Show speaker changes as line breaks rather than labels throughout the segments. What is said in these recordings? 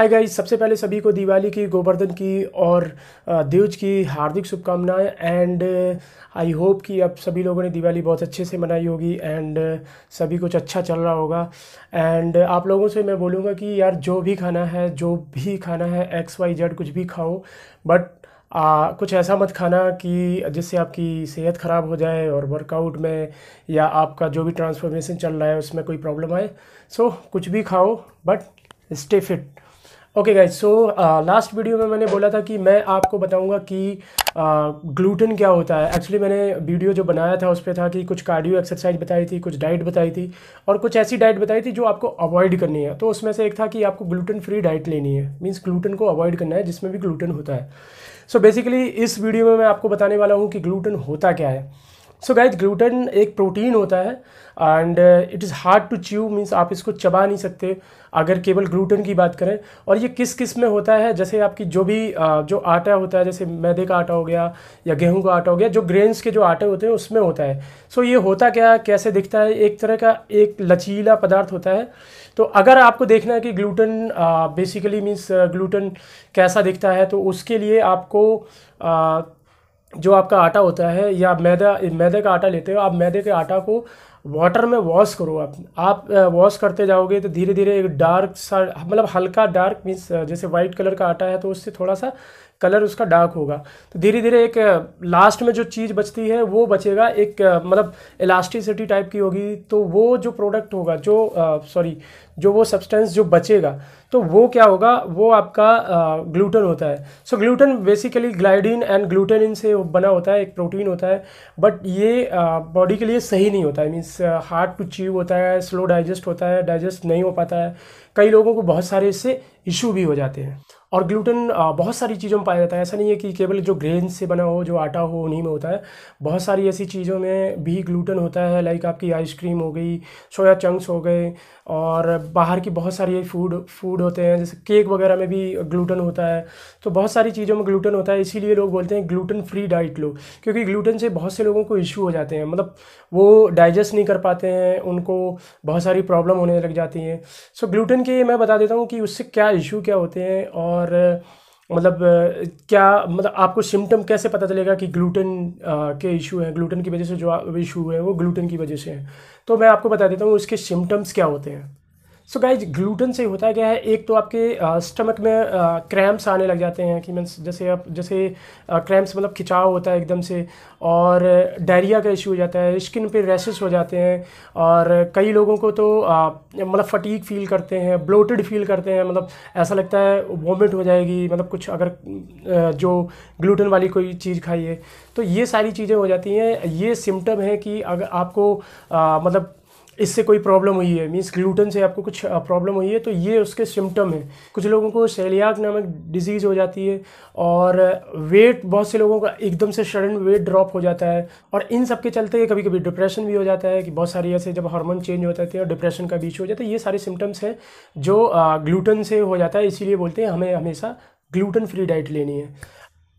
hi guys सबसे पहले सभी को दिवाली की गोवर्धन की और देवज की हार्दिक शुभकामनाएं एंड आई होप कि अब सभी लोगों ने दिवाली बहुत अच्छे से मनाई होगी एंड सभी कुछ अच्छा चल रहा होगा एंड आप लोगों से मैं बोलूँगा कि यार जो भी खाना है जो भी खाना है एक्स वाई जेड कुछ भी खाओ बट आ, कुछ ऐसा मत खाना कि जिससे आपकी सेहत ख़राब हो जाए और वर्कआउट में या आपका जो भी ट्रांसफॉर्मेशन चल रहा है उसमें कोई प्रॉब्लम आए सो so, कुछ भी खाओ but stay fit okay guys so last video में मैंने बोला था कि मैं आपको बताऊंगा कि ग्लूटन uh, क्या होता है एक्चुअली मैंने वीडियो जो बनाया था उस पर था कि कुछ कार्डियो एक्सरसाइज बताई थी कुछ डाइट बताई थी और कुछ ऐसी डाइट बताई थी जो आपको अवॉइड करनी है तो उसमें से एक था कि आपको ग्लूटन फ्री डाइट लेनी है मीन्स ग्लूटन को अवॉइड करना है जिसमें भी ग्लूटन होता है सो so बेसिकली इस वीडियो में मैं आपको बताने वाला हूँ कि ग्लूटन होता क्या है सो गाइज ग्लूटन एक प्रोटीन होता है and it is hard to chew means आप इसको चबा नहीं सकते अगर केवल ग्लूटन की बात करें और ये किस किस में होता है जैसे आपकी जो भी uh, जो आटा होता है जैसे मैदे का आटा हो गया या गेहूं का आटा हो गया जो ग्रेन्स के जो आटे होते हैं उसमें होता है सो so, ये होता क्या है कैसे दिखता है एक तरह का एक लचीला पदार्थ होता है तो अगर आपको देखना है कि ग्लूटन बेसिकली मीन्स ग्लूटन कैसा दिखता है तो उसके लिए आपको uh, जो आपका आटा होता है या मैदा मैदे का आटा लेते हो आप मैदे के आटा को वाटर में वॉश करो आप आप वॉश करते जाओगे तो धीरे धीरे एक डार्क सा मतलब हल्का डार्क मीन्स जैसे वाइट कलर का आटा है तो उससे थोड़ा सा कलर उसका डार्क होगा तो धीरे धीरे एक लास्ट में जो चीज़ बचती है वो बचेगा एक मतलब इलास्टिसिटी टाइप की होगी तो वो जो प्रोडक्ट होगा जो सॉरी जो वो सब्सटेंस जो बचेगा तो वो क्या होगा वो आपका ग्लूटन होता है so gluten basically gliadin and gluten इन से बना होता है एक प्रोटीन होता है बट ये बॉडी के लिए सही नहीं होता है मीन्स हार्ट टू चीव होता है स्लो डाइजेस्ट होता है डाइजेस्ट नहीं हो पाता है कई लोगों को बहुत सारे इससे इशू भी हो जाते हैं और ग्लूटन बहुत सारी चीज़ों में पाया जाता है ऐसा नहीं है कि केवल जो ग्रेन से बना हो जो आटा हो उन्हीं में होता है बहुत सारी ऐसी चीज़ों में भी ग्लूटन होता है लाइक आपकी आइसक्रीम हो गई सोया चंक्स हो गए और बाहर की बहुत सारी फूड फूड फूड होते हैं जैसे केक वगैरह में भी ग्लूटन होता है तो बहुत सारी चीज़ों में ग्लूटन होता है इसीलिए लोग बोलते हैं ग्लूटन फ्री डाइट लो क्योंकि ग्लूटन से बहुत से लोगों को इश्यू हो जाते हैं मतलब वो डाइजेस्ट नहीं कर पाते हैं उनको बहुत सारी प्रॉब्लम होने लग जाती हैं सो ग्लूटन के मैं बता देता हूँ कि उससे क्या इशू क्या होते हैं और मतलब क्या मतलब आपको सिम्टम कैसे पता चलेगा कि ग्लूटन के इशू हैं ग्लूटन की वजह से जो इशू है वो ग्लूटन की वजह से हैं तो मैं आपको बता देता हूँ उसके सिम्टम्स क्या होते हैं सो गाइज ग्लूटन से होता क्या है एक तो आपके स्टमक में क्रैम्प्स आने लग जाते हैं कि मीन्स जैसे आप जैसे क्रैम्प्स मतलब खिंचाव होता है एकदम से और डायरिया का इशू हो जाता है स्किन पे रैशेस हो जाते हैं और कई लोगों को तो मतलब फटीक फील करते हैं ब्लोटेड फील करते हैं मतलब ऐसा लगता है वोमिट हो जाएगी मतलब कुछ अगर जो ग्लूटन वाली कोई चीज़ खाइए तो ये सारी चीज़ें हो जाती हैं ये सिम्टम है कि अगर आपको मतलब इससे कोई प्रॉब्लम हुई है मीन्स ग्लूटन से आपको कुछ प्रॉब्लम हुई है तो ये उसके सिम्टम है कुछ लोगों को सेलियाक नामक डिजीज़ हो जाती है और वेट बहुत से लोगों का एकदम से सडन वेट ड्रॉप हो जाता है और इन सब के चलते कभी कभी डिप्रेशन भी हो जाता है कि बहुत सारी ऐसे जब हार्मोन चेंज हो जाते हैं और डिप्रेशन का बीच हो जाता है तो ये सारे सिम्टम्स हैं जो ग्लूटन से हो जाता है इसीलिए बोलते हैं हमें हमेशा ग्लूटन फ्री डाइट लेनी है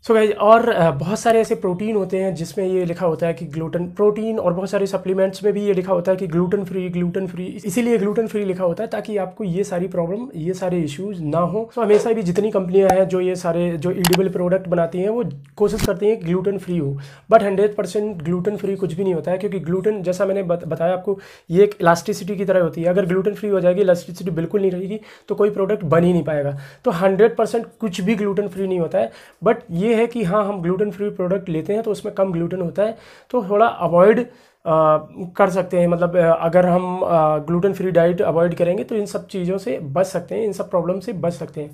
सो so गाइज और uh, बहुत सारे ऐसे प्रोटीन होते हैं जिसमें ये लिखा होता है कि ग्लूटन प्रोटीन और बहुत सारे सप्लीमेंट्स में भी ये लिखा होता है कि ग्लूटन फ्री ग्लूटन फ्री इसीलिए ग्लूटन फ्री लिखा होता है ताकि आपको ये सारी प्रॉब्लम ये सारे इश्यूज ना हो तो so, हमेशा भी जितनी कंपनियां हैं जो ये सारे जो ईडिबल प्रोडक्ट बनाती हैं वो कोशिश करती हैं ग्लूटन फ्री हो but hundred percent gluten free कुछ भी नहीं होता है क्योंकि ग्लूटन जैसा मैंने बताया आपको ये एक इलास्टिसिटी की तरह होती है अगर ग्लूटन फ्री हो जाएगी इलास्टिसिटी बिल्कुल नहीं रहेगी तो कोई प्रोडक्ट बन ही नहीं पाएगा तो हंड्रेड कुछ भी ग्लूटन फ्री नहीं होता है बट ये है कि हाँ हम ग्लूटेन फ्री प्रोडक्ट लेते हैं तो उसमें कम ग्लूटेन होता है तो थोड़ा अवॉइड कर सकते हैं मतलब अगर हम ग्लूटेन फ्री डाइट अवॉइड करेंगे तो इन सब चीज़ों से बच सकते हैं इन सब प्रॉब्लम से बच सकते हैं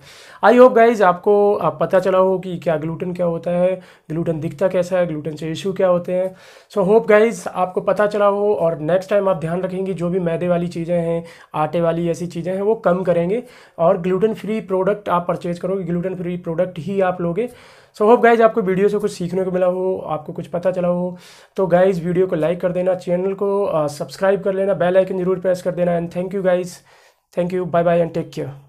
आई होप गाइज आपको पता चला हो कि क्या ग्लूटेन क्या होता है ग्लूटेन दिखता कैसा है ग्लूटेन से इशू क्या होते हैं सो होप गाइज आपको पता चला हो और नेक्स्ट टाइम आप ध्यान रखेंगे जो भी मैदे वाली चीज़ें हैं आटे वाली ऐसी चीज़ें हैं वो कम करेंगे और ग्लूटेन फ्री प्रोडक्ट आप परचेज़ करोगे ग्लूटेन फ्री प्रोडक्ट ही आप लोगे सो होप गाइज आपको वीडियो से कुछ सीखने को मिला हो आपको कुछ पता चला हो तो गाइज वीडियो को लाइक कर देना चैनल को सब्सक्राइब uh, कर लेना बेल आइकन जरूर प्रेस कर देना and thank you guys thank you bye bye and take care